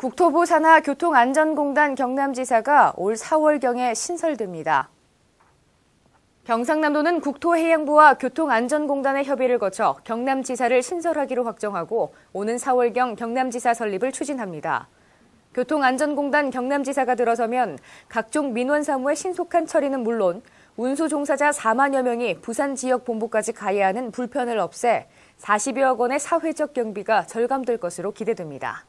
국토부 산하 교통안전공단 경남지사가 올 4월경에 신설됩니다. 경상남도는 국토해양부와 교통안전공단의 협의를 거쳐 경남지사를 신설하기로 확정하고 오는 4월경 경남지사 설립을 추진합니다. 교통안전공단 경남지사가 들어서면 각종 민원사무의 신속한 처리는 물론 운수 종사자 4만여 명이 부산 지역 본부까지 가야 하는 불편을 없애 40여억 원의 사회적 경비가 절감될 것으로 기대됩니다.